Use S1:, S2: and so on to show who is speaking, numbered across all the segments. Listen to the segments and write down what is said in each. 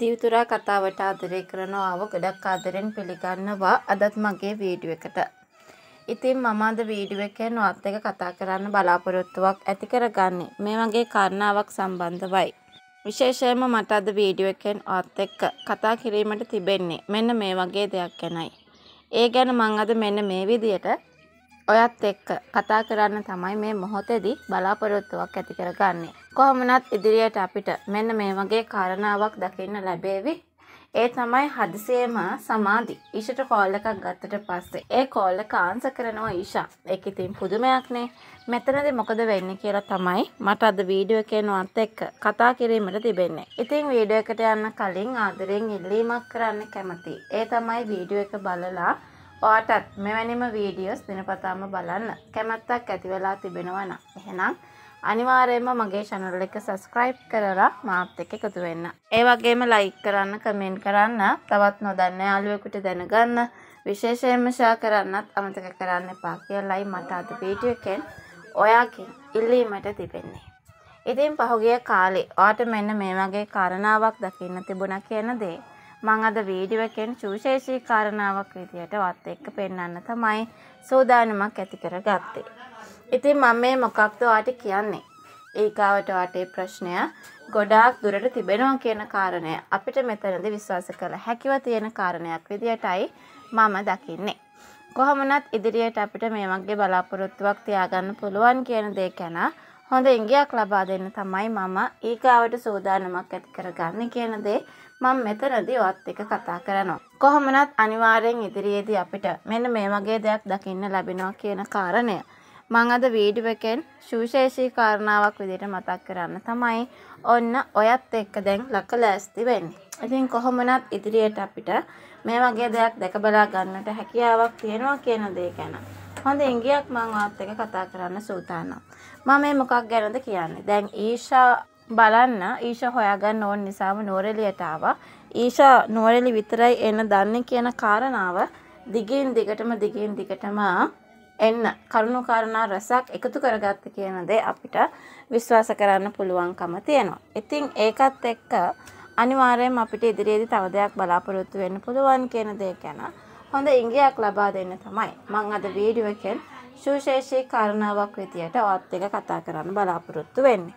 S1: දියුතුරා කතාවට ආදරය කරනවාව ගොඩක් ආදරෙන් පිළිගන්නවා අදත් මගේ වීඩියෝ එකට. ඉතින් මම අද වීඩියෝ එක නොත් එක කතා කරන්න බලාපොරොත්තුවක් ඇති කරගන්නේ මේ වගේ කාරණාවක් සම්බන්ධවයි. විශේෂයෙන්ම මට අද වීඩියෝ එකෙන් ඔත් එක්ක කතා කිරීමට තිබෙන්නේ මෙන්න මේ වගේ දෙයක් ගැනයි. ඒ ගැන මං අද මෙන්න මේ විදියට ඔයත් එක්ක කතා කරන්න තමයි මේ මොහොතේදී බලාපොරොත්තුවක් ඇති කරගන්නේ. කොහොමනත් ඉදිරියට අපිට මෙන්න මේ වගේ කාරණාවක් දකින්න ලැබේවි. ඒ තමයි හදිසියේම සමාධි. ඊෂට කෝල් එකක් ගත්තට පස්සේ ඒ කෝල් එක ආන්සර් කරනවා ඊෂා. ඒක ඉතින් පුදුමයක්නේ. මෙතනදී මොකද වෙන්නේ කියලා තමයි මට අද වීඩියෝ එකේ නොත් එක්ක කතා කිරීමට තිබෙන්නේ. ඉතින් වීඩියෝ එකට යන්න කලින් ආදරෙන් ඉල්ලීමක් කරන්න කැමතියි. ඒ තමයි වීඩියෝ එක බලලා ඔයාටත් මෙවැනිම වීඩියෝස් දිනපතාම බලන්න කැමැත්තක් ඇති වෙලා තිබෙනවා නම් එහෙනම් අනිවාර්යයෙන්ම මගේ channel එක subscribe කරලා මාත් එක්ක එකතු වෙන්න. ඒ වගේම like කරන්න, comment කරන්න, තවත් නොදන්න යාළුවෙකුට දැනගන්න, විශේෂයෙන්ම share කරන්නත් අමතක කරන්න එපා කියලායි මට අද වීඩියෝ එකෙන් ඔයාගෙන් ඉල්ලීමට තිබෙන්නේ. ඉතින් පහුගිය කාලේ ඔයාට මෙන්න මේ වගේ කාරණාවක් දකින්න තිබුණා කියන දේ මං අද වීඩියෝ එකෙන් සුවිශේෂී කාරණාවක් විදියට වත් එක්ක පෙන්වන්න තමයි සෝදානමක් ඇති කරගත්තේ. ඉතින් මම මේ මොකක්ද ඔයාට කියන්නේ? ඒකාවට ඔයාට ප්‍රශ්නය ගොඩාක් දුරට තිබෙනවා කියන කාරණය අපිට මෙතනදී විශ්වාස කළ හැකිව තියෙන කාරණයක් විදියටයි මම දකින්නේ. කොහොමනත් ඉදිරියට අපිට මේ වගේ බලාපොරොත්තුවක් තියාගන්න පුළුවන් කියන දේ ගැන හොඳ ඉඟියක් ලබා දෙන්න තමයි මම ඊගාවට සූදානමක් ඇති කරගන්නේ කියන දේ මම මෙතනදී ඔත් එක කතා කරනවා. කොහොමනත් අනිවාර්යෙන් ඉදිරියේදී අපිට මෙන්න මේ වගේ දෙයක් දකින්න ලැබෙනවා කියන කාරණය මං අද වීඩියුවකෙන් සුවිශේෂී කාරණාවක් විදිහට මතක් කරන්න තමයි ඔන්න ඔයත් එක්ක දැන් ලක ලෑස්ති වෙන්නේ. ඉතින් කොහොමනත් ඉදිරියට අපිට මේ වගේ දෙයක් දැක බලා ගන්නට හැකියාවක් තියෙනවා කියන දේ ගැන. හොඳ ඉංගියක් මං ඔයත් එක්ක කතා කරන්න සූදානම්. මම මේ මොකක් ගැනද කියන්නේ? දැන් ඊෂා බලන්න ඊෂා හොයාගන්න ඕන නිසාම නෝරෙලියට ආවා. ඊෂා නෝරෙලි විතරයි එන දන්නේ කියන කාරණාව දිගින් දිගටම දිගින් දිගටම එන්න කරුණු කාරණා රසක් එකතු කරගත්ත කියන දේ අපිට විශ්වාස කරන්න පුළුවන්කම තියෙනවා. ඉතින් ඒකත් එක්ක අනිවාර්යයෙන් අපිට ඉදිරියේදී තව දෙයක් බලාපොරොත්තු වෙන්න පුළුවන් කියන දේ ගැන හොඳ ඉඟියක් ලබා දෙන්න තමයි මම අද වීඩියෝ එකෙන් සුවිශේෂී කාරණාවක් විදියට ඔත් එක කතා කරන්න බලාපොරොත්තු වෙන්නේ.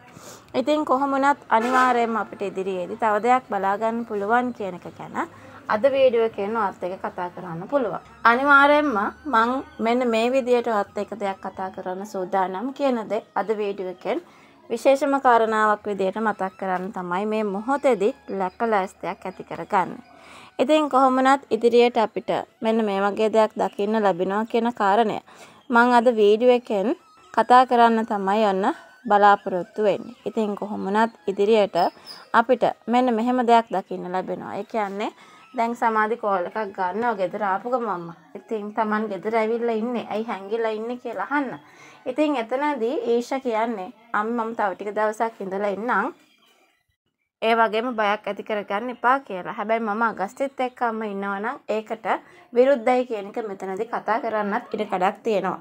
S1: ඉතින් කොහොමුණත් අනිවාර්යයෙන්ම අපිට ඉදිරියේදී තව දෙයක් බලාගන්න පුළුවන් කියන එක ගැන අද වීඩියෝ එකෙන් ඔත් එක කතා කරන්න පුළුවන්. අනිවාර්යෙන්ම මං මෙන්න මේ විදියට ඔත් එක දෙයක් කතා කරන්න සූදානම් කියන දේ අද වීඩියෝ එකෙන් විශේෂම කාරණාවක් විදියට මතක් කරන්න තමයි මේ මොහොතේදී ලැකලැස්තයක් ඇති කරගන්නේ. ඉතින් කොහොමනත් ඉදිරියට අපිට මෙන්න මේ වගේ දෙයක් දකින්න ලැබෙනවා කියන කාරණය මං අද වීඩියෝ එකෙන් කතා කරන්න තමයි යන්න බලාපොරොත්තු වෙන්නේ. ඉතින් කොහොමනත් ඉදිරියට අපිට මෙන්න මෙහෙම දෙයක් දකින්න ලැබෙනවා. ඒ කියන්නේ දැන් සමාධි කෝල් එකක් ගන්නවා ගෙදර ආපු ගමම්ම. ඉතින් Taman ගෙදර ඇවිල්ලා ඉන්නේ. ඇයි හැංගිලා ඉන්නේ කියලා අහන්න. ඉතින් එතනදී ඊෂා කියන්නේ අම්මා මම තව ටික දවසක් ඉඳලා ඉන්නම්. ඒ වගේම බයක් ඇති කරගන්න එපා කියලා. හැබැයි මම අගස්තිත් එක්කම ඉන්නවා නම් ඒකට විරුද්ධයි කියන එක මෙතනදී කතා කරන්නත් ඉඩ කඩක් තියෙනවා.